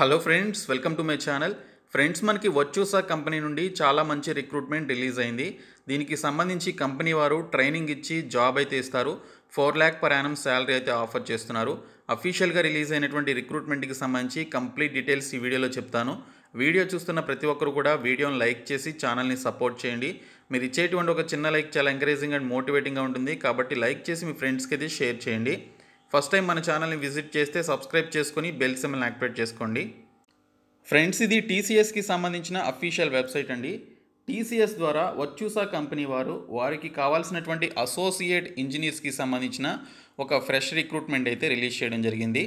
hello friends welcome to my channel friends మనకి వచ్చూసా company నుండి చాలా మంచి రిక్రూట్మెంట్ రిలీజ్ అయింది దీనికి సంబంధించి కంపెనీ వారు ట్రైనింగ్ ఇచ్చి జాబ్ అయితే ఇస్తారు four lakh per annum salary అయితే ఆఫర్ చేస్తున్నారు అఫీషియల్గా రిలీజ్ అయినటువంటి రిక్రూట్మెంట్కి సంబంధించి కంప్లీట్ డీటెయిల్స్ ఈ వీడియోలో చెప్తాను వీడియో చూస్తున్న ప్రతి ఒక్కరు కూడా వీడియోని లైక్ చేసి ఛానల్ని సపోర్ట్ చేయండి మీరు ఇచ్చేటువంటి ఒక చిన్న లైక్ చాలా ఎంకరేజింగ్ అండ్ మోటివేటింగ్గా ఉంటుంది కాబట్టి లైక్ చేసి మీ ఫ్రెండ్స్కి అయితే షేర్ చేయండి ఫస్ట్ టైం మన ఛానల్ని విజిట్ చేస్తే సబ్స్క్రైబ్ చేసుకుని బెల్ సిమ్ని యాక్టివేట్ చేసుకోండి ఫ్రెండ్స్ ఇది టీసీఎస్కి సంబంధించిన అఫీషియల్ వెబ్సైట్ అండి టీసీఎస్ ద్వారా వచ్చూసా కంపెనీ వారు వారికి కావాల్సినటువంటి అసోసియేట్ ఇంజనీర్స్కి సంబంధించిన ఒక ఫ్రెష్ రిక్రూట్మెంట్ అయితే రిలీజ్ చేయడం జరిగింది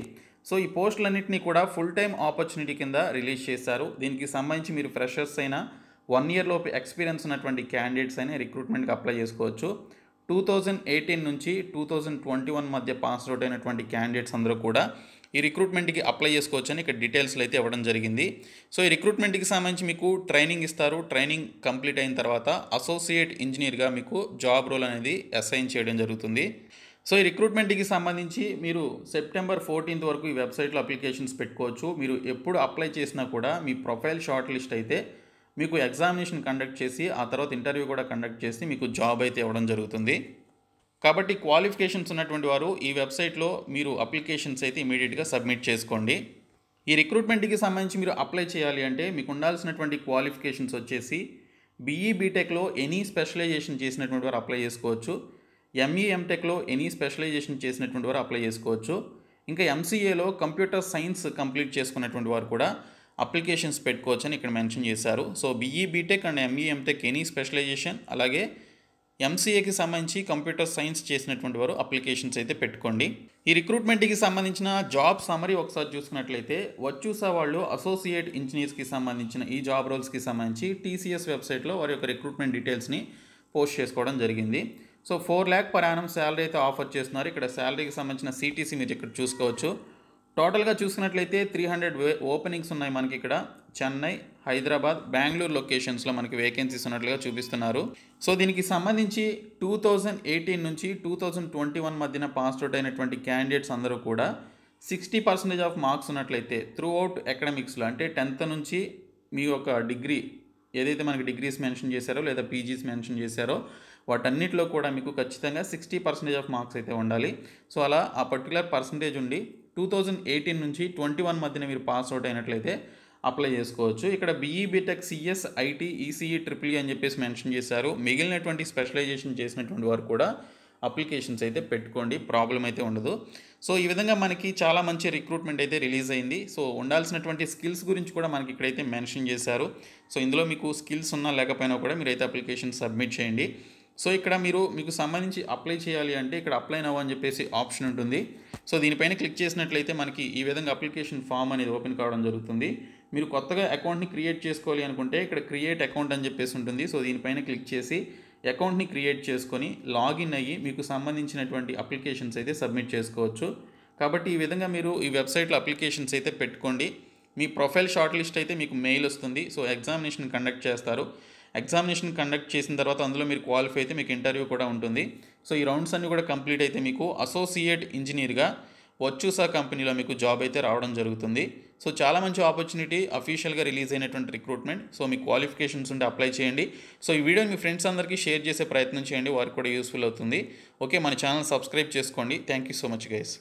సో ఈ పోస్టులన్నింటినీ కూడా ఫుల్ టైం ఆపర్చునిటీ కింద రిలీజ్ చేశారు దీనికి సంబంధించి మీరు ఫ్రెషర్స్ అయినా వన్ ఇయర్ లోపు ఎక్స్పీరియన్స్ ఉన్నటువంటి క్యాండిడేట్స్ అయినా రిక్రూట్మెంట్కి అప్లై చేసుకోవచ్చు టూ థౌజండ్ ఎయిటీన్ నుంచి టూ థౌజండ్ ట్వంటీ వన్ మధ్య పాస్ అవుట్ అయినటువంటి క్యాండిడేట్స్ అందరూ కూడా ఈ రిక్రూట్మెంట్కి అప్లై చేసుకోవచ్చని ఇక్కడ డీటెయిల్స్లో అయితే ఇవ్వడం జరిగింది సో ఈ రిక్రూట్మెంట్కి సంబంధించి మీకు ట్రైనింగ్ ఇస్తారు ట్రైనింగ్ కంప్లీట్ అయిన తర్వాత అసోసియేట్ ఇంజనీర్గా మీకు జాబ్ రోల్ అనేది అసైన్ చేయడం జరుగుతుంది సో ఈ రిక్రూట్మెంట్కి సంబంధించి మీరు సెప్టెంబర్ ఫోర్టీన్త్ వరకు ఈ వెబ్సైట్లో అప్లికేషన్స్ పెట్టుకోవచ్చు మీరు ఎప్పుడు అప్లై చేసినా కూడా మీ ప్రొఫైల్ షార్ట్ లిస్ట్ అయితే మీకు ఎగ్జామినేషన్ కండక్ట్ చేసి ఆ తర్వాత ఇంటర్వ్యూ కూడా కండక్ట్ చేసి మీకు జాబ్ అయితే ఇవ్వడం జరుగుతుంది కాబట్టి క్వాలిఫికేషన్స్ ఉన్నటువంటి వారు ఈ వెబ్సైట్లో మీరు అప్లికేషన్స్ అయితే ఇమీడియట్గా సబ్మిట్ చేసుకోండి ఈ రిక్రూట్మెంట్కి సంబంధించి మీరు అప్లై చేయాలి అంటే మీకు ఉండాల్సినటువంటి క్వాలిఫికేషన్స్ వచ్చేసి బీఈ బీటెక్లో ఎనీ స్పెషలైజేషన్ చేసినటువంటి వారు అప్లై చేసుకోవచ్చు ఎంఈ ఎంటెక్లో ఎనీ స్పెషలైజేషన్ చేసినటువంటి వారు అప్లై చేసుకోవచ్చు ఇంకా ఎంసీఏలో కంప్యూటర్ సైన్స్ కంప్లీట్ చేసుకున్నటువంటి వారు కూడా అప్లికేషన్స్ పెట్టుకోవచ్చని ఇక్కడ మెన్షన్ చేశారు so BE BTech e, and ME MTech any specialisation అలాగే ఎంసీఏకి సంబంధించి కంప్యూటర్ సైన్స్ చేసినటువంటి వారు అప్లికేషన్స్ అయితే పెట్టుకోండి ఈ రిక్రూట్మెంట్కి సంబంధించిన జాబ్ సమరీ ఒకసారి చూసుకున్నట్లయితే వచ్చూసా వాళ్ళు అసోసియేట్ ఇంజనీర్స్కి సంబంధించిన ఈ జాబ్ రోల్స్కి సంబంధించి టీసీఎస్ వెబ్సైట్లో వారి యొక్క రిక్రూట్మెంట్ డీటెయిల్స్ని పోస్ట్ చేసుకోవడం జరిగింది so four lakh per annum salary అయితే ఆఫర్ చేస్తున్నారు ఇక్కడ శాలరీకి సంబంధించిన సీటీసీ మీరు ఇక్కడ చూసుకోవచ్చు టోటల్గా చూసుకున్నట్లయితే త్రీ హండ్రెడ్ ఓపెనింగ్స్ ఉన్నాయి మనకి ఇక్కడ చెన్నై హైదరాబాద్ బెంగళూరు లొకేషన్స్లో మనకి వేకెన్సీస్ ఉన్నట్లుగా చూపిస్తున్నారు సో దీనికి సంబంధించి టూ థౌజండ్ ఎయిటీన్ నుంచి టూ థౌజండ్ ట్వంటీ వన్ మధ్యన పాస్ అవుట్ అయినటువంటి క్యాండిడేట్స్ అందరూ కూడా సిక్స్టీ పర్సెంటేజ్ ఆఫ్ మార్క్స్ ఉన్నట్లయితే త్రూ అవుట్ ఎకడమిక్స్లో అంటే టెన్త్ నుంచి మీ యొక్క డిగ్రీ ఏదైతే మనకి డిగ్రీస్ మెన్షన్ చేశారో లేదా పీజీస్ మెన్షన్ చేశారో వాటన్నిటిలో కూడా మీకు ఖచ్చితంగా సిక్స్టీ పర్సెంటేజ్ ఆఫ్ మార్క్స్ అయితే ఉండాలి సో అలా ఆ పర్టికులర్ పర్సంటేజ్ ఉండి టూ థౌజండ్ ఎయిటీన్ నుంచి ట్వంటీ వన్ మధ్యన మీరు పాస్ అవుట్ అయినట్లయితే అప్లై చేసుకోవచ్చు ఇక్కడ BE BTech CS IT ECE triple అని చెప్పేసి మెన్షన్ చేశారు మిగిలినటువంటి స్పెషలైజేషన్ చేసినటువంటి వారు కూడా అప్లికేషన్స్ అయితే పెట్టుకోండి ప్రాబ్లం అయితే ఉండదు సో ఈ విధంగా మనకి చాలా మంచి రిక్రూట్మెంట్ అయితే రిలీజ్ అయింది సో ఉండాల్సినటువంటి స్కిల్స్ గురించి కూడా మనకి ఇక్కడైతే మెన్షన్ చేశారు సో ఇందులో మీకు స్కిల్స్ ఉన్నా లేకపోయినా కూడా మీరైతే అప్లికేషన్ సబ్మిట్ చేయండి సో ఇక్కడ మీరు మీకు సంబంధించి అప్లై చేయాలి అంటే ఇక్కడ అప్లై నవ్వు అని చెప్పేసి ఆప్షన్ ఉంటుంది సో దీనిపైన క్లిక్ చేసినట్లయితే మనకి ఈ విధంగా అప్లికేషన్ ఫామ్ అనేది ఓపెన్ కావడం జరుగుతుంది మీరు కొత్తగా అకౌంట్ని క్రియేట్ చేసుకోవాలి అనుకుంటే ఇక్కడ క్రియేట్ అకౌంట్ అని చెప్పేసి ఉంటుంది సో దీనిపైన క్లిక్ చేసి అకౌంట్ని క్రియేట్ చేసుకొని లాగిన్ అయ్యి మీకు సంబంధించినటువంటి అప్లికేషన్స్ అయితే సబ్మిట్ చేసుకోవచ్చు కాబట్టి ఈ విధంగా మీరు ఈ వెబ్సైట్లో అప్లికేషన్స్ అయితే పెట్టుకోండి మీ ప్రొఫైల్ షార్ట్ లిస్ట్ అయితే మీకు మెయిల్ వస్తుంది సో ఎగ్జామినేషన్ కండక్ట్ చేస్తారు ఎగ్జామినేషన్ కండక్ట్ చేసిన తర్వాత అందులో మీరు క్వాలిఫై అయితే మీకు ఇంటర్వ్యూ కూడా ఉంటుంది సో ఈ రౌండ్స్ అన్నీ కూడా కంప్లీట్ అయితే మీకు అసోసియేట్ ఇంజనీర్గా వచ్చూసా కంపెనీలో మీకు జాబ్ అయితే రావడం జరుగుతుంది సో చాలా మంచి ఆపర్చునిటీ అఫీషియల్గా రిలీజ్ అయినటువంటి రిక్రూట్మెంట్ సో మీ క్వాలిఫికేషన్స్ ఉంటే అప్లై చేయండి సో ఈ వీడియోని మీ ఫ్రెండ్స్ అందరికీ షేర్ చేసే ప్రయత్నం చేయండి వారికి కూడా యూస్ఫుల్ అవుతుంది ఓకే మన ఛానల్ సబ్స్క్రైబ్ చేసుకోండి thank you so much guys